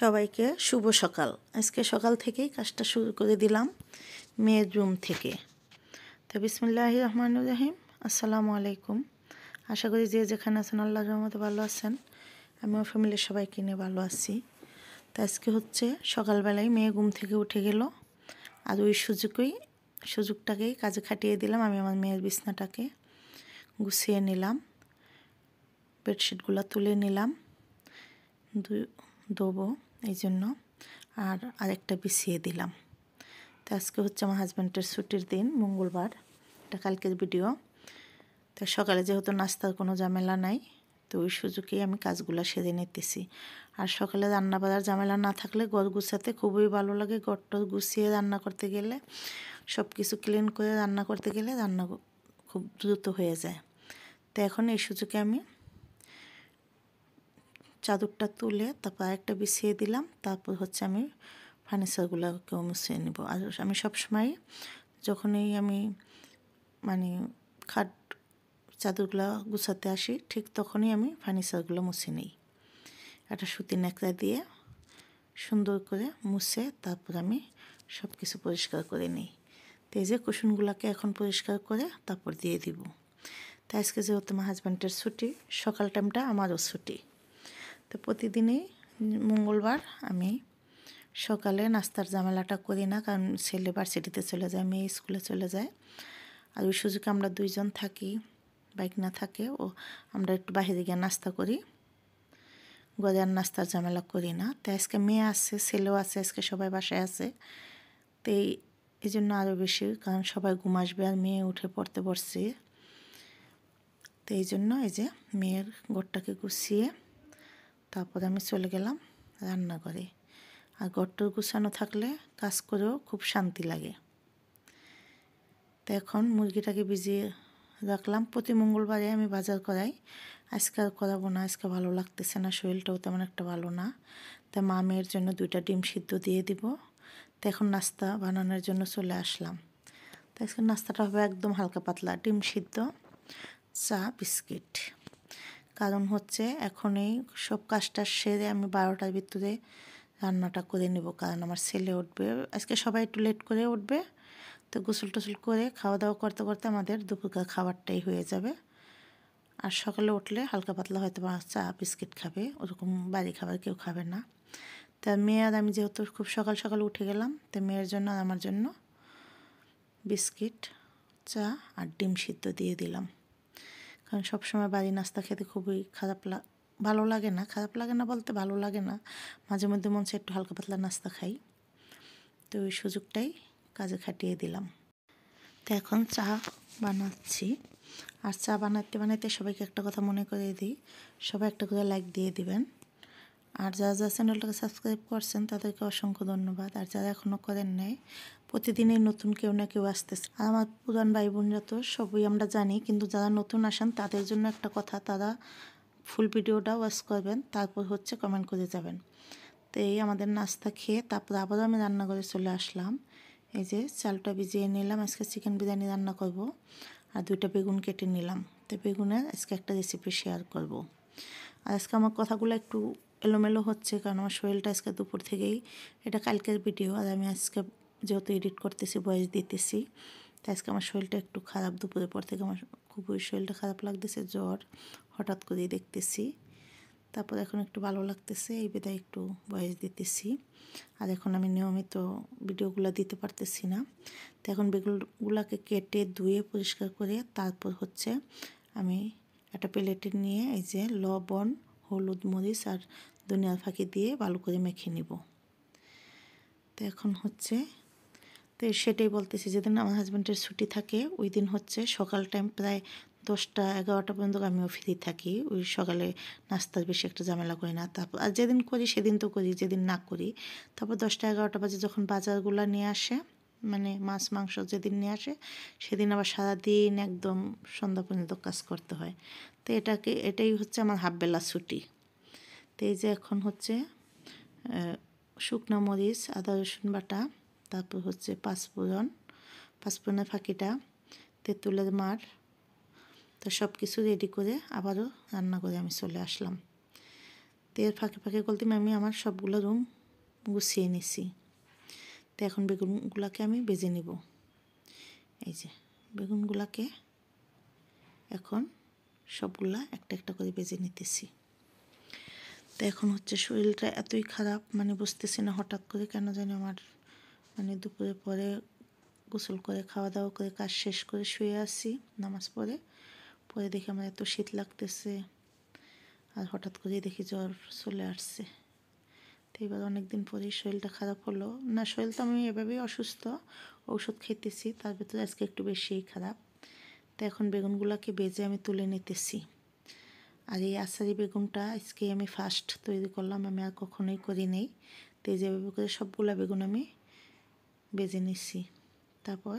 সবাইকে শুভ সকাল আজকে সকাল থেকেই কাজটা শুরু করে দিলাম মেয়ের রুম থেকে তো বিসমুল্লাহ রহমান রহিম আসসালামু আলাইকুম আশা করি যে যেখানে আছেন আল্লাহ রহমতে ভালো আছেন আমি আমার ফ্যামিলির সবাইকে নিয়ে ভালো আছি তো আজকে হচ্ছে সকালবেলায় মেয়ে ঘুম থেকে উঠে গেল আর ওই সুযোগই সুযোগটাকেই কাজে খাটিয়ে দিলাম আমি আমার মেয়ের বিছনাটাকে গুছিয়ে নিলাম বেডশিটগুলো তুলে নিলাম দুই দেবো এই জন্য আর আরেকটা বিছিয়ে দিলাম তো আজকে হচ্ছে আমার হাজব্যান্ডের ছুটির দিন মঙ্গলবার এটা কালকের ভিডিও তো সকালে যেহেতু নাস্তার কোনো ঝামেলা নাই তো ওই সুযোগেই আমি কাজগুলো সেরে নিতেছি আর সকালে রান্না বাজার ঝামেলা না থাকলে গড় গুছাতে খুবই ভালো লাগে টর গুছিয়ে রান্না করতে গেলে সব কিছু ক্লিন করে রান্না করতে গেলে রান্না খুব দ্রুত হয়ে যায় তো এখন এই সুযোগে আমি চাদরটা তুলে তারপর আরেকটা বিছিয়ে দিলাম তারপর হচ্ছে আমি ফার্নিচারগুলোকেও মুছিয়ে নেব আর আমি সবসময় যখনই আমি মানে খাট চাদরগুলো গুছাতে আসি ঠিক তখনই আমি ফার্নিচারগুলো মুছে নিই একটা সুতি ন্যাকড়া দিয়ে সুন্দর করে মুছে তারপর আমি সব কিছু পরিষ্কার করে নিই তো যে কুসুনগুলোকে এখন পরিষ্কার করে তারপর দিয়ে দিব তাই আজকে যেহেতু আমার হাজব্যান্ডের ছুটি সকাল টাইমটা আমারও ছুটি তো প্রতিদিনই মঙ্গলবার আমি সকালে নাস্তার ঝামেলাটা করি না কারণ ছেলে ভার্সিটিতে চলে যায় মেয়ে স্কুলে চলে যায় আর ওই সুযোগে আমরা দুইজন থাকি বাইক না থাকে ও আমরা একটু বাহিরে গিয়ে নাস্তা করি গজার নাস্তার ঝামেলা করি না তো আজকে মেয়ে আছে ছেলেও আছে আজকে সবাই বাসায় আছে তো এই জন্য আরও বেশি কারণ সবাই ঘুম আসবে আর মেয়ে উঠে পড়তে পড়ছে তো এই জন্য এই যে মেয়ের ঘরটাকে গুছিয়ে তারপর আমি চলে গেলাম রান্নাঘরে আর গট্টর গুছানো থাকলে কাজ করেও খুব শান্তি লাগে তো এখন মুরগিটাকে ভিজিয়ে রাখলাম প্রতি মঙ্গলবারে আমি বাজার করাই আজকে আর করাবো না আজকে ভালো লাগতেছে না শরীরটাও তেমন একটা ভালো না তা মা মেয়ের জন্য দুইটা ডিম সিদ্ধ দিয়ে দিব তো এখন নাস্তা বানানোর জন্য চলে আসলাম তো আজকে নাস্তাটা হবে একদম হালকা পাতলা ডিম সিদ্ধ চা বিস্কিট কারণ হচ্ছে এখন এই সব কাজটা সেরে আমি বারোটার ভিতরে রান্নাটা করে নেব কারণ আমার ছেলে উঠবে আজকে সবাই একটু লেট করে উঠবে তো গোসল টোসল করে খাওয়া দাওয়া করতে করতে আমাদের দুপুরকার খাবারটাই হয়ে যাবে আর সকালে উঠলে হালকা পাতলা হয়তো বা চা বিস্কিট খাবে ওরকম বাড়ি খাবার কেউ খাবে না তা মেয়ে আর আমি যেহেতু খুব সকাল সকাল উঠে গেলাম তো মেয়ের জন্য আর আমার জন্য বিস্কিট চা আর ডিম সিদ্ধ দিয়ে দিলাম কারণ সবসময় বাড়ি নাস্তা খেতে খুবই খারাপ ভালো লাগে না খারাপ লাগে না বলতে ভালো লাগে না মাঝে মধ্যে মন একটু হালকা পাতলা নাস্তা খাই তো ওই সুযোগটাই কাজে খাটিয়ে দিলাম তো এখন চা বানাচ্ছি আর চা বানাতে বানাতে সবাইকে একটা কথা মনে করে দিই সবাই একটা করে লাইক দিয়ে দিবেন আর যারা যারা চ্যানেলটাকে সাবস্ক্রাইব করছেন তাদেরকে অসংখ্য ধন্যবাদ আর যারা এখনও করেন নাই প্রতিদিনই নতুন কেউ না কেউ আসতেছে আর আমার পুরান ভাই বোনরা তো সবই আমরা জানি কিন্তু যারা নতুন আসেন তাদের জন্য একটা কথা তারা ফুল ভিডিওটা ওয়াচ করবেন তারপর হচ্ছে কমেন্ট করে যাবেন তো এই আমাদের নাস্তা খেয়ে তারপর আবারও আমি রান্নাঘরে চলে আসলাম এই যে চালটা ভিজিয়ে নিলাম আজকে চিকেন বিরিয়ানি রান্না করব আর দুইটা বেগুন কেটে নিলাম তো বেগুনের আজকে একটা রেসিপি শেয়ার করব আর আজকে আমার কথাগুলো একটু এলোমেলো হচ্ছে কারণ আমার শরীরটা আজকে দুপুর থেকেই এটা কালকের ভিডিও আর আমি আজকে যেহেতু এডিট করতেছি বয়স দিতেছি তাই আজকে আমার শরীরটা একটু খারাপ দুপুরের পর থেকে আমার খুবই শরীরটা খারাপ লাগতেছে জ্বর হঠাৎ করেই দেখতেছি তারপর এখন একটু ভালো লাগতেছে এই বিদায় একটু বয়স দিতেছি আর এখন আমি নিয়মিত ভিডিওগুলো দিতে পারতেছি না তো এখন বেগুলগুলোকে কেটে ধুয়ে পরিষ্কার করে তারপর হচ্ছে আমি একটা প্লেটে নিয়ে এই যে লবণ হলুদ মরিচ আর ধনিয়ার ফাঁকি দিয়ে ভালো করে মেখে নিব তো এখন হচ্ছে তো সেটাই বলতেছি যেদিন আমার হাজব্যান্ডের ছুটি থাকে ওই দিন হচ্ছে সকাল টাইম প্রায় দশটা এগারোটা পর্যন্ত আমিও ফ্রি থাকি ওই সকালে নাস্তার বেশি একটা ঝামেলা করি না তারপর আর যেদিন করি সেদিন তো করি যেদিন না করি তারপর দশটা এগারোটা বাজে যখন বাজারগুলো নিয়ে আসে মানে মাছ মাংস যেদিন নিয়ে আসে সেদিন আবার সারাদিন একদম সন্ধ্যা পর্যন্ত কাজ করতে হয় তো এটাকে এটাই হচ্ছে আমার হাফবেলা ছুটি তো এই যে এখন হচ্ছে শুকনো মরিচ আদা রসুন বাটা তারপর হচ্ছে পাঁচপুরন পাঁচপুরনের ফাঁকিটা তেঁতুলের মার তো সব কিছু রেডি করে আবারও রান্না করে আমি চলে আসলাম তো এর ফাঁকে ফাঁকে বলতে আমি আমার সবগুলো রুম গুছিয়ে নিছি তো এখন বেগুনগুলাকে আমি বেজে নিব এই যে বেগুনগুলাকে এখন সবগুলা একটা একটা করে বেজে নিতেছি তো এখন হচ্ছে শরীরটা এতই খারাপ মানে বুঝতেছি না হঠাৎ করে কেন জানি আমার মানে দুপুরে পরে গোসল করে খাওয়া দাওয়া করে কাজ শেষ করে শুয়ে আসি নামাজ পড়ে পরে দেখি আমার এত শীত লাগতেছে আর হঠাৎ করেই দেখি জ্বর চলে আসছে তো এবার অনেকদিন পরেই শরীরটা খারাপ হলো না শরীর তো আমি এভাবেই অসুস্থ ঔষধ খেতেছি তার ভেতরে আজকে একটু বেশিই খারাপ তো এখন বেগুনগুলোকে বেজে আমি তুলে নিতেছি আর এই আসারি বেগুনটা আজকে আমি ফার্স্ট তৈরি করলাম আমি আর কখনোই করি নেই তো এই যেভাবে করে সবগুলা বেগুন আমি বেজে নিছি তারপর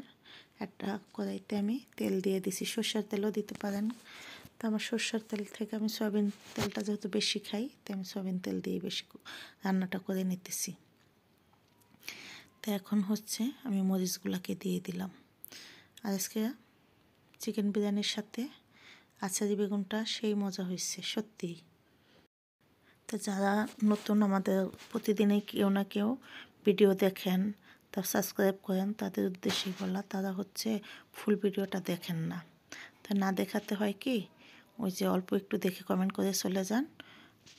একটা কড়াইতে আমি তেল দিয়ে দিছি সর্ষার তেলও দিতে পারেন তো আমার সর্ষার তেল থেকে আমি সয়াবিন তেলটা যেহেতু বেশি খাই তাই আমি সয়াবিন তেল দিয়ে বেশি রান্নাটা করে নিতেছি তো এখন হচ্ছে আমি মরিচগুলাকে দিয়ে দিলাম আর আজকে চিকেন বিরিয়ানির সাথে আচারি বেগুনটা সেই মজা হয়েছে সত্যি তো যারা নতুন আমাদের প্রতিদিনই কেউ না কেউ ভিডিও দেখেন তা সাবস্ক্রাইব করেন তাদের উদ্দেশ্যে বলা তারা হচ্ছে ফুল ভিডিওটা দেখেন না তো না দেখাতে হয় কি ওই যে অল্প একটু দেখে কমেন্ট করে চলে যান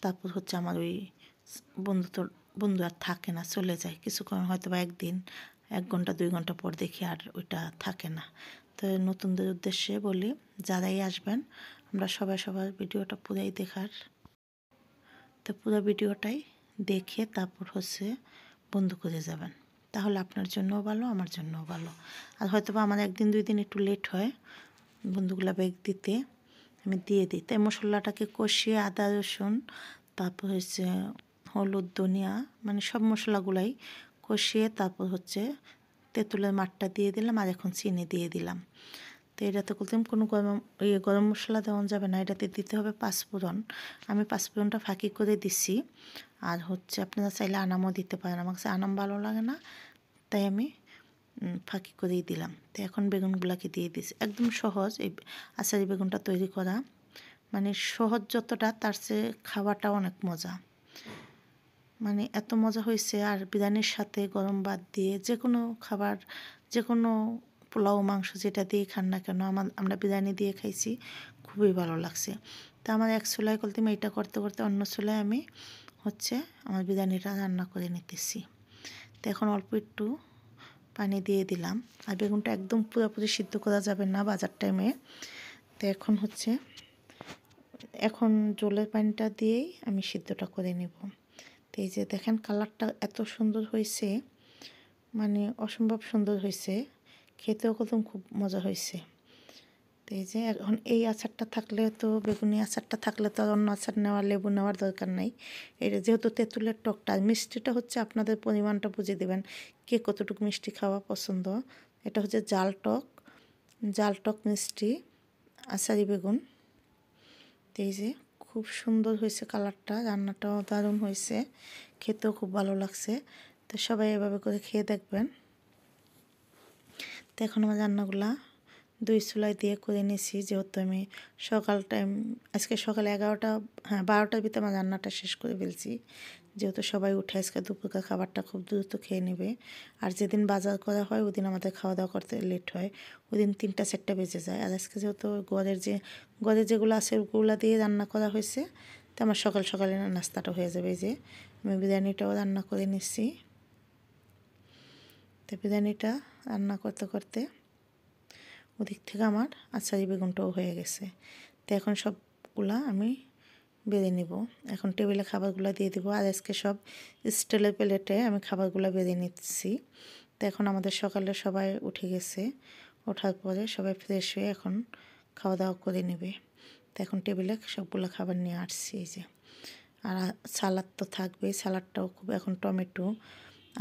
তারপর হচ্ছে আমার ওই বন্ধু তো বন্ধু আর থাকে না চলে যায় কিছুক্ষণ হয়তো বা একদিন এক ঘন্টা দুই ঘন্টা পর দেখি আর ওইটা থাকে না তো নতুনদের উদ্দেশ্যে বলি যারাই আসবেন আমরা সবাই সবার ভিডিওটা পুরাই দেখার তো পুরো ভিডিওটাই দেখে তারপর হচ্ছে বন্ধু করে যাবেন তাহলে আপনার জন্যও ভালো আমার জন্যও ভালো আর হয়তো বা আমার একদিন দুই দিন একটু লেট হয় বন্ধুগুলা ব্যাগ দিতে আমি দিয়ে দিই তাই মশলাটাকে কষিয়ে আদা রসুন তারপর হচ্ছে হলুদ ধনিয়া মানে সব মশলাগুলাই কষিয়ে তারপর হচ্ছে তেঁতুলের মাঠটা দিয়ে দিলাম আর এখন চিনি দিয়ে দিলাম তো এটাতে বলতাম কোনো গরম ইয়ে গরম মশলা দেওয়া যাবে না এটাতে দিতে হবে পাঁচফোড়ন আমি পাঁচফোড়নটা ফাঁকি করে দিছি আর হচ্ছে আপনারা চাইলে আনামও দিতে পারেন আমার কাছে আনাম ভালো লাগে না তাই আমি ফাঁকি করেই দিলাম তো এখন বেগুনগুলাকে দিয়ে দিছি একদম সহজ এই আচারি বেগুনটা তৈরি করা মানে সহজ যতটা তার চেয়ে খাওয়াটা অনেক মজা মানে এত মজা হয়েছে আর বিরিয়ানির সাথে গরম ভাত দিয়ে যে কোনো খাবার যে কোনো পোলাও মাংস যেটা দিয়ে খান না কেন আমার আমরা বিরিয়ানি দিয়ে খাইছি খুবই ভালো লাগছে তা আমার এক চুলায় করতে এটা করতে করতে অন্য চুলায় আমি হচ্ছে আমার বিরিয়ানিটা রান্না করে নিতেছি তো এখন অল্প একটু পানি দিয়ে দিলাম আর বেগুনটা একদম পুরোপুরি সিদ্ধ করা যাবে না বাজার টাইমে তো এখন হচ্ছে এখন জলের পানিটা দিয়েই আমি সিদ্ধটা করে নেব তো এই যে দেখেন কালারটা এত সুন্দর হয়েছে মানে অসম্ভব সুন্দর হয়েছে খেতেও কদম খুব মজা হয়েছে তো এই যে এখন এই আচারটা থাকলে তো বেগুনি আচারটা থাকলে তো অন্য আচার নেওয়া লেবু নেওয়ার দরকার নাই এটা যেহেতু তেঁতুলের টকটা মিষ্টিটা হচ্ছে আপনাদের পরিমাণটা বুঝে দেবেন কে কতটুকু মিষ্টি খাওয়া পছন্দ এটা হচ্ছে জাল টক জাল টক মিষ্টি আচারি বেগুন তো এই যে খুব সুন্দর হয়েছে কালারটা রান্নাটাও দারুণ হয়েছে খেতেও খুব ভালো লাগছে তো সবাই এভাবে করে খেয়ে দেখবেন তো এখন আমার রান্নাগুলা দুই চুলাই দিয়ে করে নিয়েছি যেহেতু আমি সকাল টাইম আজকে সকাল এগারোটা হ্যাঁ বারোটার ভিতরে আমার রান্নাটা শেষ করে ফেলছি যেহেতু সবাই উঠে আজকে দুপুরকার খাবারটা খুব দ্রুত খেয়ে নেবে আর যেদিন বাজার করা হয় ওদিন আমাদের খাওয়া দাওয়া করতে লেট হয় ওদিন তিনটা চারটা বেজে যায় আর আজকে যেহেতু গড়ের যে গড়ের যেগুলো আছে ওগুলো দিয়ে রান্না করা হয়েছে তো আমার সকাল সকালে নাস্তাটা হয়ে যাবে যে আমি বিরিয়ানিটাও রান্না করে নিচ্ছি তো বিরিয়ানিটা রান্না করতে করতে ওদিক থেকে আমার আচারি বেগুনটাও হয়ে গেছে তো এখন সবগুলা আমি বেঁধে নিব এখন টেবিলে খাবারগুলো দিয়ে দিব আর আজকে সব স্টিলের প্লেটে আমি খাবারগুলো বেঁধে নিচ্ছি তো এখন আমাদের সকালে সবাই উঠে গেছে ওঠার পরে সবাই ফ্রেশ হয়ে এখন খাওয়া দাওয়া করে নেবে তো এখন টেবিলে সবগুলো খাবার নিয়ে আসছি এই যে আর সালাদ তো থাকবেই সালাদটাও খুব এখন টমেটো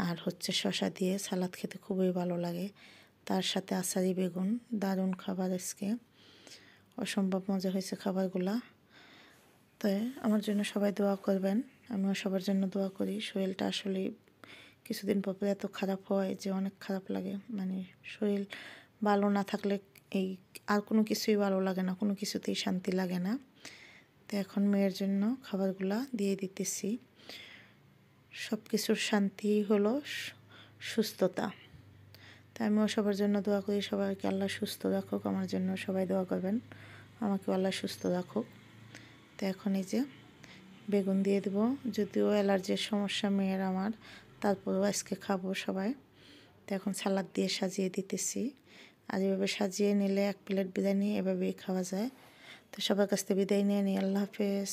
আর হচ্ছে শশা দিয়ে সালাদ খেতে খুবই ভালো লাগে তার সাথে আসারি বেগুন দারুণ খাবার আজকে অসম্ভব মজা হয়েছে খাবারগুলা তাই আমার জন্য সবাই দোয়া করবেন আমিও সবার জন্য দোয়া করি শরীরটা আসলে কিছুদিন পরে এত খারাপ হয় যে অনেক খারাপ লাগে মানে শরীর ভালো না থাকলে এই আর কোনো কিছুই ভালো লাগে না কোনো কিছুতেই শান্তি লাগে না তো এখন মেয়ের জন্য খাবারগুলা দিয়ে দিতেছি সব কিছুর শান্তি হলো সুস্থতা তা আমিও সবার জন্য দোয়া করি সবাইকে আল্লাহ সুস্থ রাখুক আমার জন্য সবাই দোয়া করবেন আমাকে আল্লাহ সুস্থ রাখুক তো এখন এই যে বেগুন দিয়ে দেবো যদিও অ্যালার্জির সমস্যা মেয়ের আমার তারপরেও আজকে খাবো সবাই তো এখন সালাদ দিয়ে সাজিয়ে দিতেছি আর এভাবে সাজিয়ে নিলে এক প্লেট বিরিয়ানি এভাবেই খাওয়া যায় তো সবার কাছ থেকে বিদায় নিয়ে নিই আল্লাহ হাফেজ